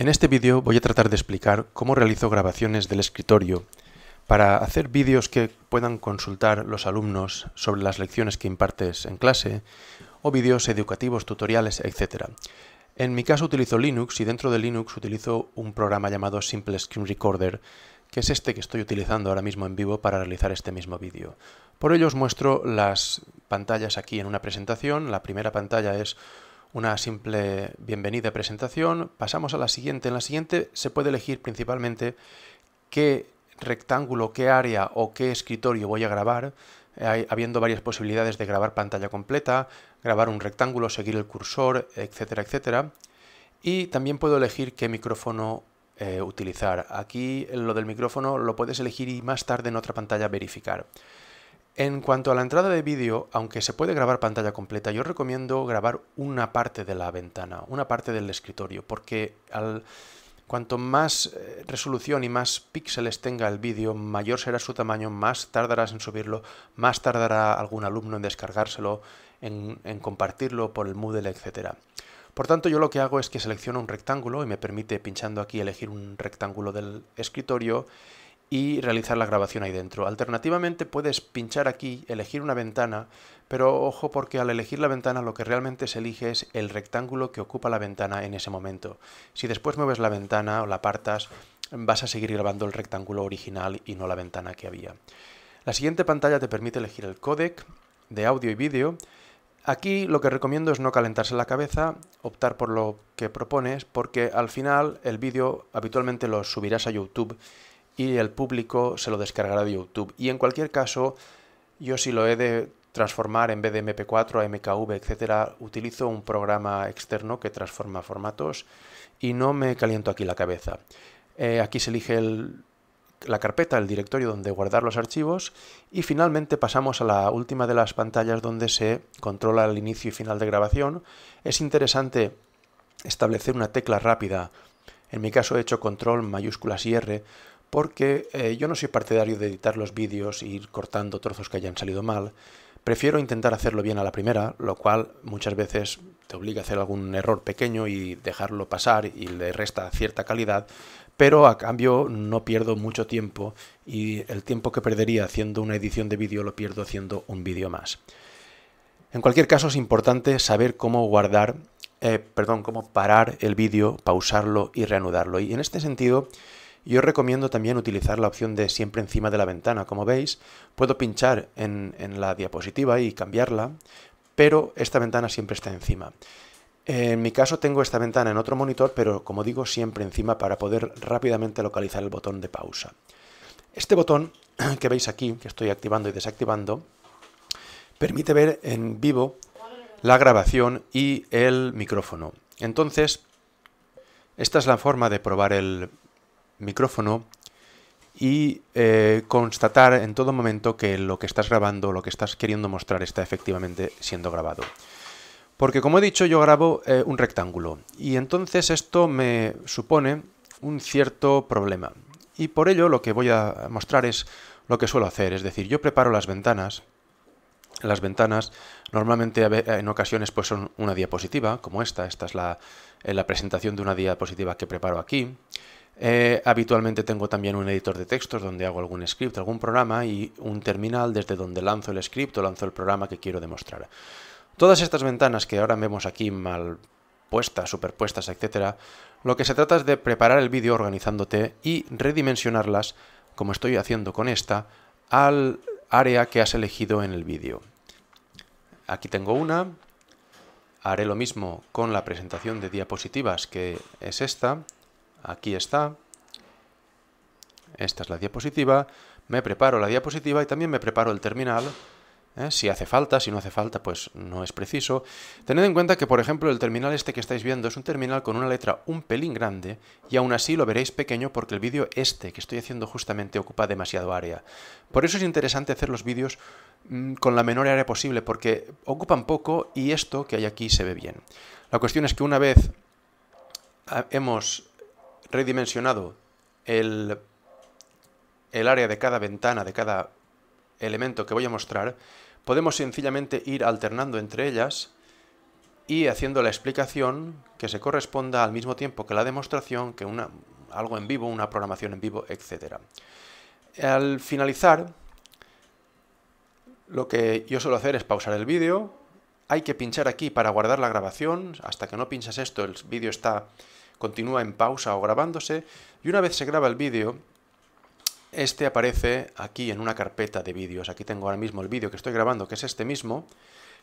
En este vídeo voy a tratar de explicar cómo realizo grabaciones del escritorio para hacer vídeos que puedan consultar los alumnos sobre las lecciones que impartes en clase o vídeos educativos, tutoriales, etc. En mi caso utilizo Linux y dentro de Linux utilizo un programa llamado Simple Screen Recorder que es este que estoy utilizando ahora mismo en vivo para realizar este mismo vídeo. Por ello os muestro las pantallas aquí en una presentación. La primera pantalla es una simple bienvenida presentación. Pasamos a la siguiente. En la siguiente se puede elegir principalmente qué rectángulo, qué área o qué escritorio voy a grabar, habiendo varias posibilidades de grabar pantalla completa, grabar un rectángulo, seguir el cursor, etcétera, etcétera. Y también puedo elegir qué micrófono eh, utilizar. Aquí lo del micrófono lo puedes elegir y más tarde en otra pantalla verificar. En cuanto a la entrada de vídeo, aunque se puede grabar pantalla completa, yo recomiendo grabar una parte de la ventana, una parte del escritorio, porque cuanto más eh, resolución y más píxeles tenga el vídeo, mayor será su tamaño, más tardarás en subirlo, más tardará algún alumno en descargárselo, en, en compartirlo por el Moodle, etc. Por tanto, yo lo que hago es que selecciono un rectángulo y me permite, pinchando aquí, elegir un rectángulo del escritorio y realizar la grabación ahí dentro. Alternativamente puedes pinchar aquí, elegir una ventana, pero ojo porque al elegir la ventana lo que realmente se elige es el rectángulo que ocupa la ventana en ese momento. Si después mueves la ventana o la apartas, vas a seguir grabando el rectángulo original y no la ventana que había. La siguiente pantalla te permite elegir el codec de audio y vídeo. Aquí lo que recomiendo es no calentarse la cabeza, optar por lo que propones, porque al final el vídeo habitualmente lo subirás a YouTube y el público se lo descargará de YouTube. Y en cualquier caso, yo si lo he de transformar en vez de MP4 a MKV, etcétera, utilizo un programa externo que transforma formatos y no me caliento aquí la cabeza. Eh, aquí se elige la carpeta, el directorio donde guardar los archivos y finalmente pasamos a la última de las pantallas donde se controla el inicio y final de grabación. Es interesante establecer una tecla rápida. En mi caso he hecho control mayúsculas y R porque eh, yo no soy partidario de editar los vídeos e ir cortando trozos que hayan salido mal. Prefiero intentar hacerlo bien a la primera, lo cual muchas veces te obliga a hacer algún error pequeño y dejarlo pasar y le resta cierta calidad, pero a cambio no pierdo mucho tiempo y el tiempo que perdería haciendo una edición de vídeo lo pierdo haciendo un vídeo más. En cualquier caso es importante saber cómo guardar, eh, perdón, cómo parar el vídeo, pausarlo y reanudarlo. Y en este sentido, yo recomiendo también utilizar la opción de siempre encima de la ventana. Como veis, puedo pinchar en, en la diapositiva y cambiarla, pero esta ventana siempre está encima. En mi caso tengo esta ventana en otro monitor, pero como digo, siempre encima para poder rápidamente localizar el botón de pausa. Este botón que veis aquí, que estoy activando y desactivando, permite ver en vivo la grabación y el micrófono. Entonces, esta es la forma de probar el, micrófono y eh, constatar en todo momento que lo que estás grabando, lo que estás queriendo mostrar está efectivamente siendo grabado. Porque como he dicho, yo grabo eh, un rectángulo y entonces esto me supone un cierto problema. Y por ello lo que voy a mostrar es lo que suelo hacer, es decir, yo preparo las ventanas. Las ventanas normalmente eh, en ocasiones pues son una diapositiva como esta, esta es la, la presentación de una diapositiva que preparo aquí. Eh, habitualmente tengo también un editor de textos donde hago algún script, algún programa y un terminal desde donde lanzo el script o lanzo el programa que quiero demostrar. Todas estas ventanas que ahora vemos aquí mal puestas, superpuestas, etcétera lo que se trata es de preparar el vídeo organizándote y redimensionarlas, como estoy haciendo con esta, al área que has elegido en el vídeo. Aquí tengo una, haré lo mismo con la presentación de diapositivas que es esta, Aquí está. Esta es la diapositiva. Me preparo la diapositiva y también me preparo el terminal. ¿Eh? Si hace falta, si no hace falta, pues no es preciso. Tened en cuenta que, por ejemplo, el terminal este que estáis viendo es un terminal con una letra un pelín grande y aún así lo veréis pequeño porque el vídeo este que estoy haciendo justamente ocupa demasiado área. Por eso es interesante hacer los vídeos mm, con la menor área posible porque ocupan poco y esto que hay aquí se ve bien. La cuestión es que una vez ah, hemos redimensionado el, área de cada ventana, de cada elemento que voy a mostrar, podemos sencillamente ir alternando entre ellas y haciendo la explicación que se corresponda al mismo tiempo que la demostración, que una, algo en vivo, una programación en vivo, etc. Al finalizar, lo que yo suelo hacer es pausar el vídeo, hay que pinchar aquí para guardar la grabación, hasta que no pinches esto el vídeo está continúa en pausa o grabándose y una vez se graba el vídeo, este aparece aquí en una carpeta de vídeos. Aquí tengo ahora mismo el vídeo que estoy grabando, que es este mismo,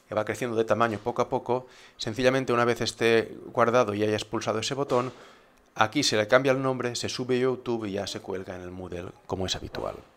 que va creciendo de tamaño poco a poco. Sencillamente una vez esté guardado y haya expulsado ese botón, aquí se le cambia el nombre, se sube a YouTube y ya se cuelga en el Moodle como es habitual.